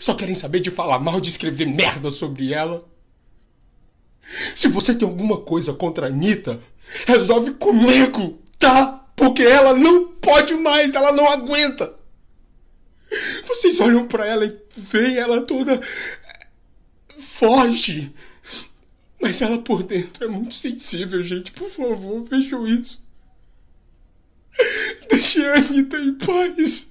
Só querem saber de falar mal, de escrever merda sobre ela. Se você tem alguma coisa contra a Anitta, resolve comigo, tá? Porque ela não pode mais, ela não aguenta. Vocês olham para ela e veem ela toda. forte. Mas ela por dentro é muito sensível, gente. Por favor, vejam isso. Deixe a Anitta em paz.